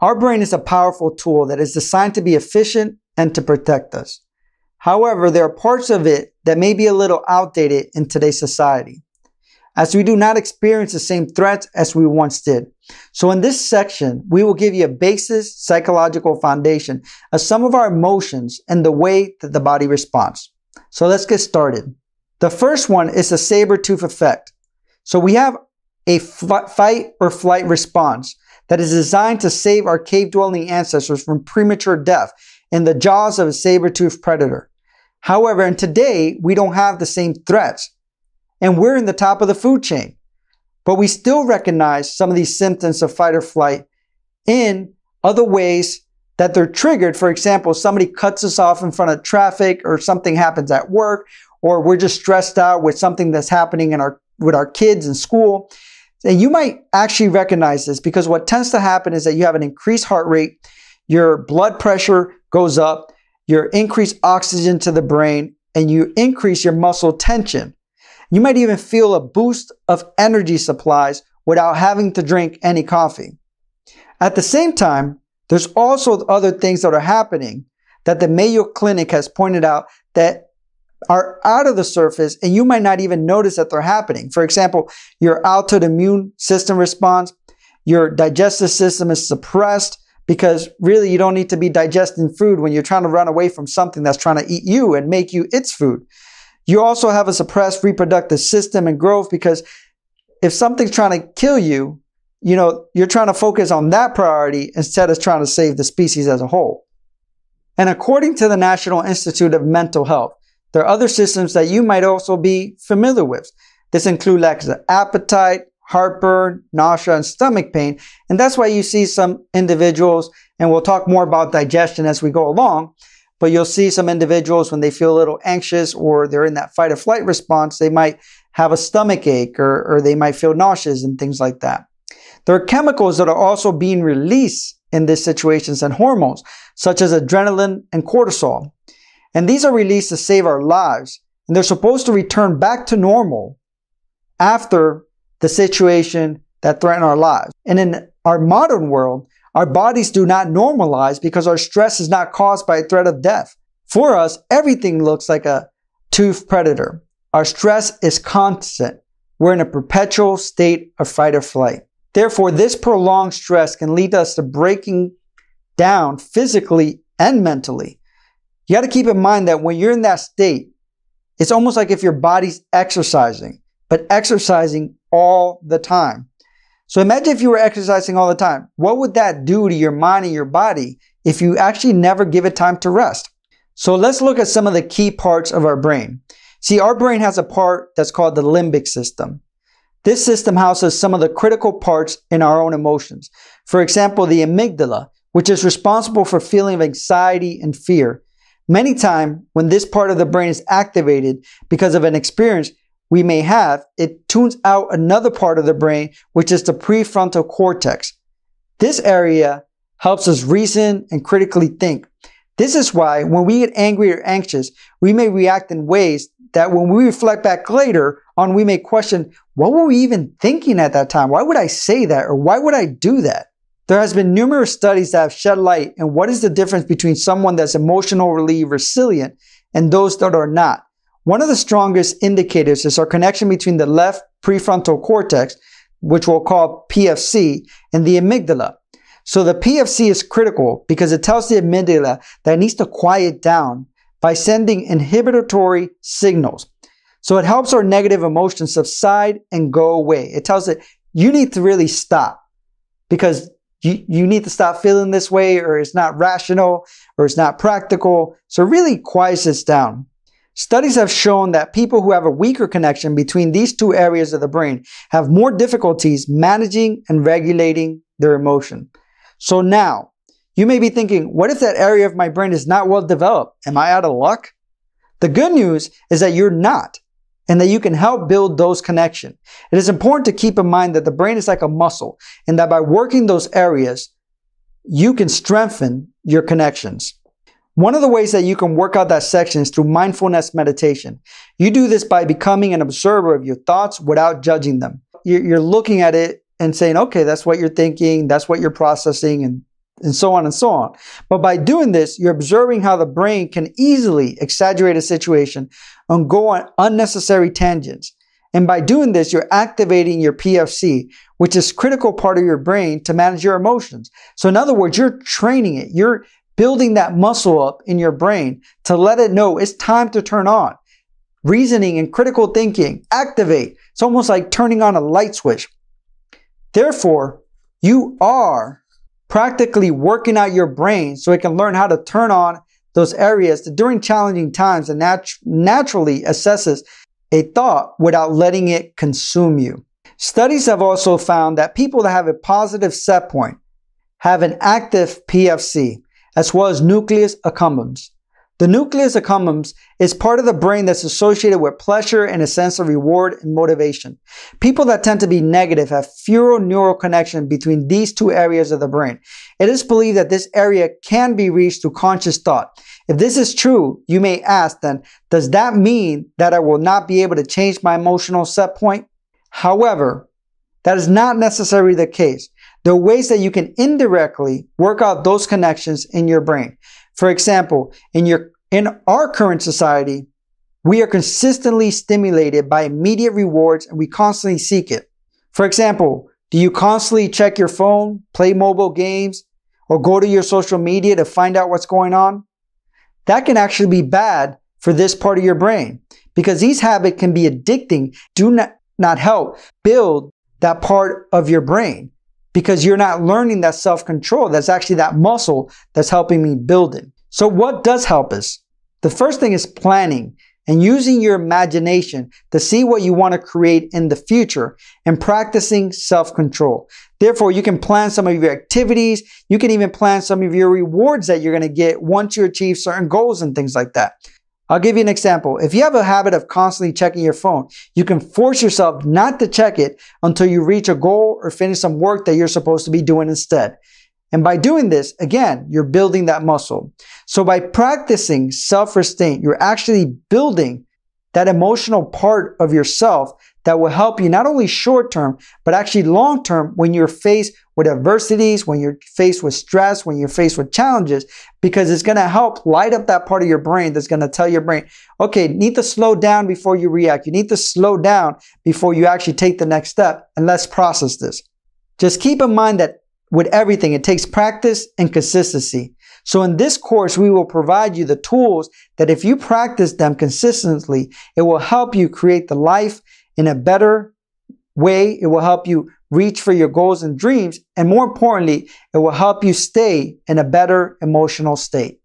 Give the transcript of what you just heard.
Our brain is a powerful tool that is designed to be efficient and to protect us. However, there are parts of it that may be a little outdated in today's society, as we do not experience the same threats as we once did. So in this section, we will give you a basis psychological foundation of some of our emotions and the way that the body responds. So let's get started. The first one is the saber tooth effect. So we have a fight or flight response that is designed to save our cave-dwelling ancestors from premature death in the jaws of a saber-toothed predator. However, and today, we don't have the same threats, and we're in the top of the food chain. But we still recognize some of these symptoms of fight or flight in other ways that they're triggered. For example, somebody cuts us off in front of traffic or something happens at work or we're just stressed out with something that's happening in our with our kids in school. And you might actually recognize this because what tends to happen is that you have an increased heart rate, your blood pressure goes up, your increased oxygen to the brain, and you increase your muscle tension. You might even feel a boost of energy supplies without having to drink any coffee. At the same time, there's also other things that are happening that the Mayo Clinic has pointed out that are out of the surface and you might not even notice that they're happening. For example, your altered immune system response, your digestive system is suppressed because really you don't need to be digesting food when you're trying to run away from something that's trying to eat you and make you its food. You also have a suppressed reproductive system and growth because if something's trying to kill you, you know, you're trying to focus on that priority instead of trying to save the species as a whole. And according to the National Institute of Mental Health, there are other systems that you might also be familiar with. This includes lack of appetite, heartburn, nausea, and stomach pain. And that's why you see some individuals, and we'll talk more about digestion as we go along, but you'll see some individuals when they feel a little anxious or they're in that fight or flight response, they might have a stomach ache or, or they might feel nauseous and things like that. There are chemicals that are also being released in these situations and hormones, such as adrenaline and cortisol and these are released to save our lives. And they're supposed to return back to normal after the situation that threaten our lives. And in our modern world, our bodies do not normalize because our stress is not caused by a threat of death. For us, everything looks like a tooth predator. Our stress is constant. We're in a perpetual state of fight or flight. Therefore, this prolonged stress can lead us to breaking down physically and mentally. You got to keep in mind that when you're in that state, it's almost like if your body's exercising, but exercising all the time. So imagine if you were exercising all the time. What would that do to your mind and your body if you actually never give it time to rest? So let's look at some of the key parts of our brain. See, our brain has a part that's called the limbic system. This system houses some of the critical parts in our own emotions. For example, the amygdala, which is responsible for feeling of anxiety and fear. Many times, when this part of the brain is activated because of an experience we may have, it tunes out another part of the brain, which is the prefrontal cortex. This area helps us reason and critically think. This is why when we get angry or anxious, we may react in ways that when we reflect back later on, we may question, what were we even thinking at that time? Why would I say that? Or why would I do that? There has been numerous studies that have shed light on what is the difference between someone that's emotionally resilient and those that are not. One of the strongest indicators is our connection between the left prefrontal cortex, which we'll call PFC, and the amygdala. So the PFC is critical because it tells the amygdala that it needs to quiet down by sending inhibitory signals. So it helps our negative emotions subside and go away. It tells it, you need to really stop because you, you need to stop feeling this way or it's not rational or it's not practical. So really quiets us down. Studies have shown that people who have a weaker connection between these two areas of the brain have more difficulties managing and regulating their emotion. So now, you may be thinking, what if that area of my brain is not well developed? Am I out of luck? The good news is that you're not and that you can help build those connections. It is important to keep in mind that the brain is like a muscle and that by working those areas, you can strengthen your connections. One of the ways that you can work out that section is through mindfulness meditation. You do this by becoming an observer of your thoughts without judging them. You're looking at it and saying, okay, that's what you're thinking, that's what you're processing, and and so on and so on. But by doing this, you're observing how the brain can easily exaggerate a situation and go on unnecessary tangents. And by doing this, you're activating your PFC, which is critical part of your brain to manage your emotions. So in other words, you're training it. You're building that muscle up in your brain to let it know it's time to turn on. Reasoning and critical thinking activate. It's almost like turning on a light switch. Therefore, you are practically working out your brain so it can learn how to turn on those areas that during challenging times and nat- naturally assesses a thought without letting it consume you. Studies have also found that people that have a positive set point have an active PFC as well as nucleus accumbens. The nucleus accumbens is part of the brain that's associated with pleasure and a sense of reward and motivation. People that tend to be negative have fewer neural connection between these two areas of the brain. It is believed that this area can be reached through conscious thought. If this is true, you may ask then, does that mean that I will not be able to change my emotional set point? However, that is not necessarily the case. There are ways that you can indirectly work out those connections in your brain. For example, in your in our current society, we are consistently stimulated by immediate rewards and we constantly seek it. For example, do you constantly check your phone, play mobile games, or go to your social media to find out what's going on? That can actually be bad for this part of your brain because these habits can be addicting, do not, not help build that part of your brain because you're not learning that self control. That's actually that muscle that's helping me build it. So, what does help us? The first thing is planning and using your imagination to see what you want to create in the future and practicing self control. Therefore, you can plan some of your activities. You can even plan some of your rewards that you're going to get once you achieve certain goals and things like that. I'll give you an example. If you have a habit of constantly checking your phone, you can force yourself not to check it until you reach a goal or finish some work that you're supposed to be doing instead. And by doing this, again, you're building that muscle. So by practicing self-restraint, you're actually building that emotional part of yourself that will help you not only short term, but actually long term when you're faced with adversities, when you're faced with stress, when you're faced with challenges, because it's going to help light up that part of your brain that's going to tell your brain, okay, need to slow down before you react. You need to slow down before you actually take the next step and let's process this. Just keep in mind that with everything, it takes practice and consistency. So in this course, we will provide you the tools that if you practice them consistently, it will help you create the life in a better way. It will help you reach for your goals and dreams, and more importantly, it will help you stay in a better emotional state.